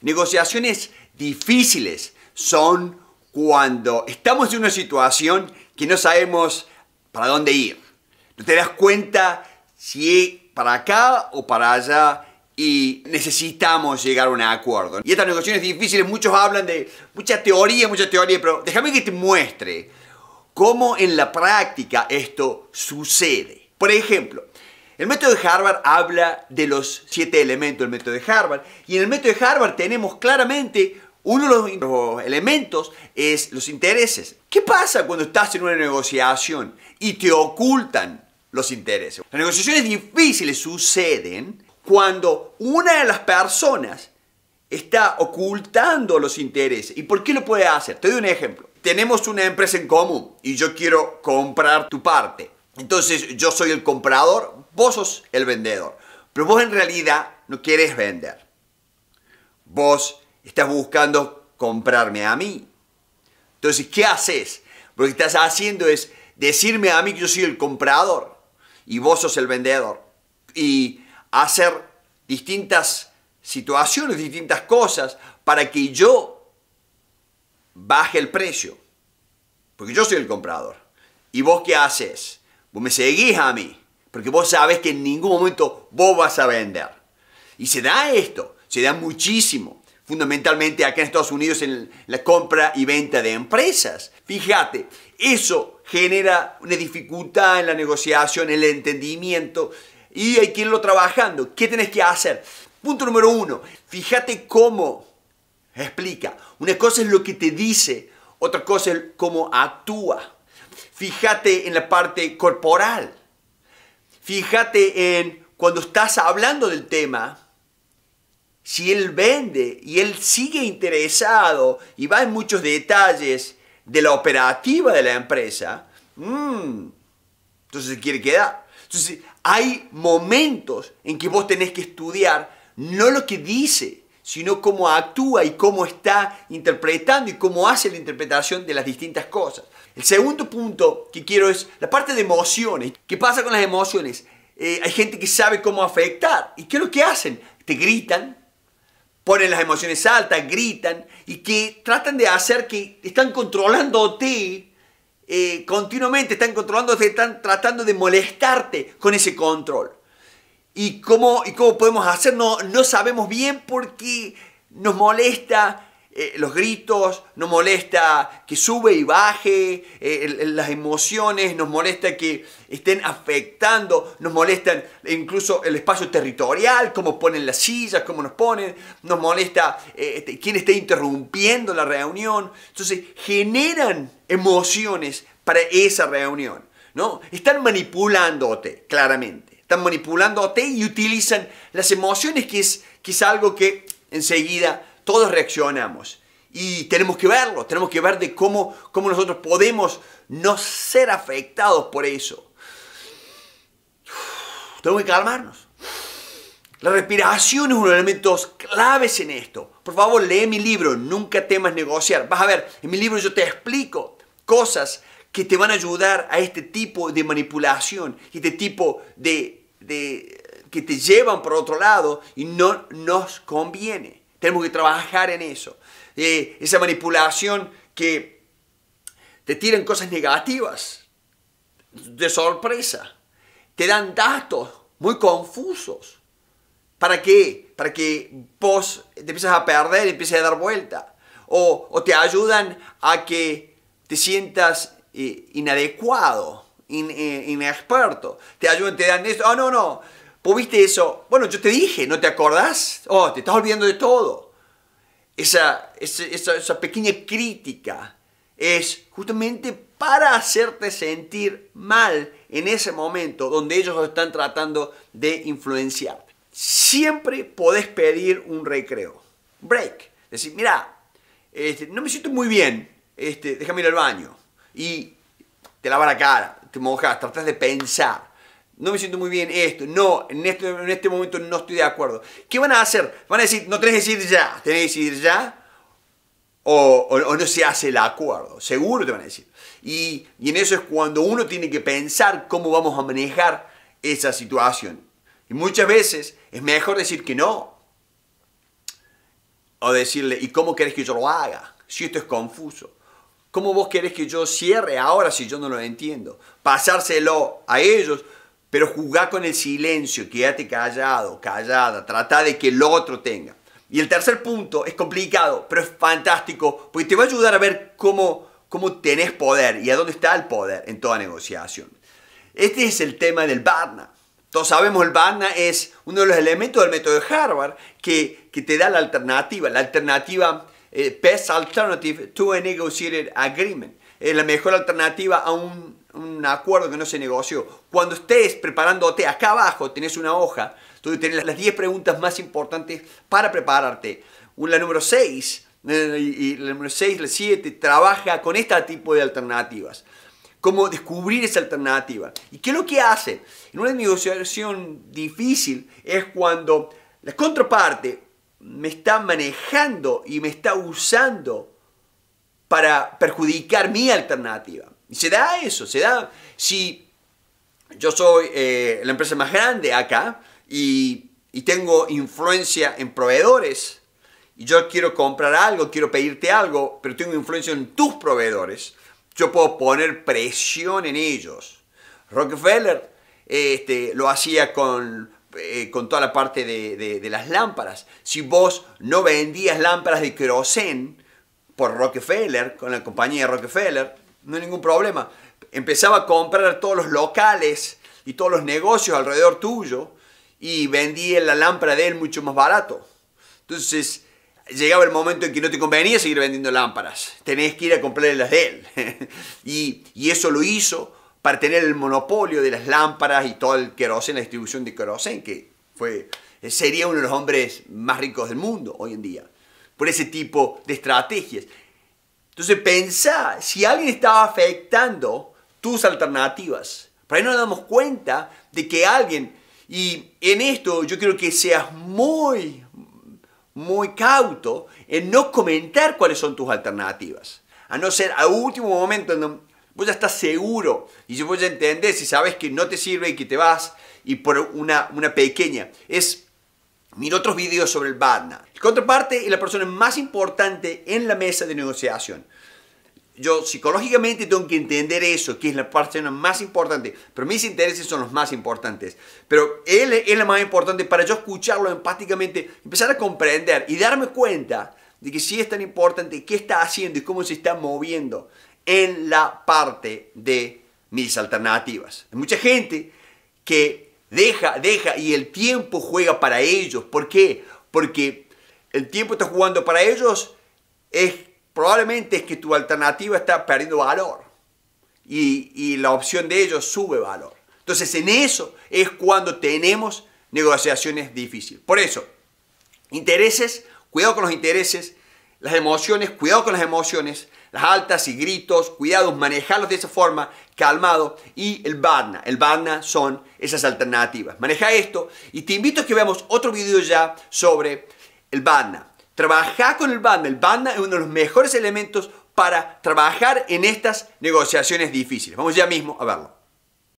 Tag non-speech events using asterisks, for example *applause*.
Negociaciones difíciles son cuando estamos en una situación que no sabemos para dónde ir. No te das cuenta si para acá o para allá y necesitamos llegar a un acuerdo. Y estas negociaciones difíciles, muchos hablan de mucha teoría, mucha teoría, pero déjame que te muestre cómo en la práctica esto sucede. Por ejemplo, el método de Harvard habla de los siete elementos del método de Harvard. Y en el método de Harvard tenemos claramente uno de los elementos es los intereses. ¿Qué pasa cuando estás en una negociación y te ocultan los intereses? Las negociaciones difíciles suceden cuando una de las personas está ocultando los intereses. ¿Y por qué lo puede hacer? Te doy un ejemplo. Tenemos una empresa en común y yo quiero comprar tu parte. Entonces yo soy el comprador, vos sos el vendedor. Pero vos en realidad no querés vender. Vos estás buscando comprarme a mí. Entonces, ¿qué haces? Lo que estás haciendo es decirme a mí que yo soy el comprador y vos sos el vendedor. Y hacer distintas situaciones, distintas cosas para que yo baje el precio. Porque yo soy el comprador. ¿Y vos qué haces? Vos me seguís a mí, porque vos sabés que en ningún momento vos vas a vender. Y se da esto, se da muchísimo, fundamentalmente acá en Estados Unidos en la compra y venta de empresas. Fíjate, eso genera una dificultad en la negociación, en el entendimiento, y hay que irlo trabajando. ¿Qué tenés que hacer? Punto número uno, fíjate cómo explica. Una cosa es lo que te dice, otra cosa es cómo actúa. Fíjate en la parte corporal. Fíjate en cuando estás hablando del tema, si él vende y él sigue interesado y va en muchos detalles de la operativa de la empresa, mm, entonces se quiere quedar. Entonces hay momentos en que vos tenés que estudiar no lo que dice, sino cómo actúa y cómo está interpretando y cómo hace la interpretación de las distintas cosas. El segundo punto que quiero es la parte de emociones. ¿Qué pasa con las emociones? Eh, hay gente que sabe cómo afectar. ¿Y qué es lo que hacen? Te gritan, ponen las emociones altas, gritan y que tratan de hacer que están controlándote eh, continuamente, están están tratando de molestarte con ese control. ¿Y cómo, y cómo podemos hacer? No, sabemos bien por qué nos molesta, eh, los gritos, nos molesta que sube y baje, eh, las emociones, nos molesta que estén afectando, nos molestan incluso el espacio territorial, cómo ponen las sillas, cómo nos ponen, nos molesta eh, este, quién está interrumpiendo la reunión. Entonces generan emociones para esa reunión. ¿no? Están manipulándote, claramente. Están manipulándote y utilizan las emociones, que es, que es algo que enseguida todos reaccionamos. Y tenemos que verlo, tenemos que ver de cómo, nosotros podemos no ser afectados por eso. Tenemos que calmarnos. La respiración es uno de los elementos claves en esto. Por favor, lee mi libro, Nunca temas negociar. Vas a ver, en mi libro yo te explico cosas que te van a ayudar a este tipo de manipulación, este tipo de, de que te llevan por otro lado y no nos conviene. Tenemos que trabajar en eso. Eh, esa manipulación que te tiran cosas negativas, de sorpresa, te dan datos muy confusos. ¿Para qué? Para que vos te empieces a perder, empieces a dar vuelta. O, te ayudan a que te sientas eh, inadecuado, eh, inexperto. Te ayudan, te dan esto. Oh, no, no ¿Vos viste eso? Bueno, yo te dije, ¿no te acordás? Oh, te estás olvidando de todo. Esa, esa, pequeña crítica es justamente para hacerte sentir mal en ese momento donde ellos están tratando de influenciarte. Siempre podés pedir un recreo. Break. Decir, mira, este, no me siento muy bien, este, déjame ir al baño. Y te lavas la cara, te mojas, tratas de pensar no me siento muy bien esto, no, en este, en este momento no estoy de acuerdo. ¿Qué van a hacer? Van a decir, no tenés que decir ya, tenés que decir ya, o, no se hace el acuerdo, seguro te van a decir. Y, y en eso es cuando uno tiene que pensar cómo vamos a manejar esa situación. Y muchas veces es mejor decir que no, o decirle, ¿y cómo querés que yo lo haga? Si esto es confuso. ¿Cómo vos querés que yo cierre ahora si yo no lo entiendo? Pasárselo a ellos pero jugá con el silencio, quédate callado, callada, trata de que el otro tenga. Y el tercer punto es complicado, pero es fantástico, porque te va a ayudar a ver cómo, cómo tenés poder y a dónde está el poder en toda negociación. Este es el tema del BARNA. Todos sabemos, el BARNA es uno de los elementos del método de Harvard que, te da la alternativa, la alternativa eh, Best Alternative to a Negotiated Agreement. Es la mejor alternativa a un un acuerdo que no se negoció. Cuando estés preparándote, acá abajo tenés una hoja donde tenés las 10 preguntas más importantes para prepararte. La número 6 eh, y la número 6, la 7, trabaja con este tipo de alternativas. Cómo descubrir esa alternativa. ¿Y qué es lo que hace? En una negociación difícil es cuando la contraparte me está manejando y me está usando para perjudicar mi alternativa. Y se da eso, se da. Si yo soy eh, la empresa más grande acá y, tengo influencia en proveedores, y yo quiero comprar algo, quiero pedirte algo, pero tengo influencia en tus proveedores, yo puedo poner presión en ellos. Rockefeller este, lo hacía con, eh, toda la parte de, las lámparas. Si vos no vendías lámparas de kerosene por Rockefeller, con la compañía de Rockefeller, no hay ningún problema. Empezaba a comprar todos los locales y todos los negocios alrededor tuyo y vendía la lámpara de él mucho más barato. Entonces, llegaba el momento en que no te convenía seguir vendiendo lámparas. Tenés que ir a comprar las de él. *laughs* y, eso lo hizo para tener el monopolio de las lámparas y todo el queroseno, la distribución de kerosene, que fue, sería uno de los hombres más ricos del mundo hoy en día. Por ese tipo de estrategias. Entonces pensá si alguien estaba afectando tus alternativas. Por ahí nos damos cuenta de que alguien, y en esto yo creo que seas muy, muy cauto en no comentar cuáles son tus alternativas. A no ser a último momento en donde vos ya estás seguro y yo voy a entender si sabes que no te sirve y que te vas y por una, una pequeña. Es Mira otros videos sobre el BATNA. El contraparte es la persona más importante en la mesa de negociación. Yo psicológicamente tengo que entender eso, que es la persona más importante, pero mis intereses son los más importantes. Pero él es la más importante para yo escucharlo empáticamente, empezar a comprender y darme cuenta de que sí es tan importante qué está haciendo y cómo se está moviendo en la parte de mis alternativas. Hay mucha gente que Deja, deja. Y el tiempo juega para ellos. ¿Por qué? Porque el tiempo está jugando para ellos. Es, probablemente es que tu alternativa está perdiendo valor. Y, y la opción de ellos sube valor. Entonces en eso es cuando tenemos negociaciones difíciles. Por eso, intereses, cuidado con los intereses, las emociones, cuidado con las emociones, las altas y gritos, cuidados, manejarlos de esa forma, calmado. Y el badna, el badna son esas alternativas. Maneja esto y te invito a que veamos otro video ya sobre el badna. Trabaja con el badna. El badna es uno de los mejores elementos para trabajar en estas negociaciones difíciles. Vamos ya mismo a verlo.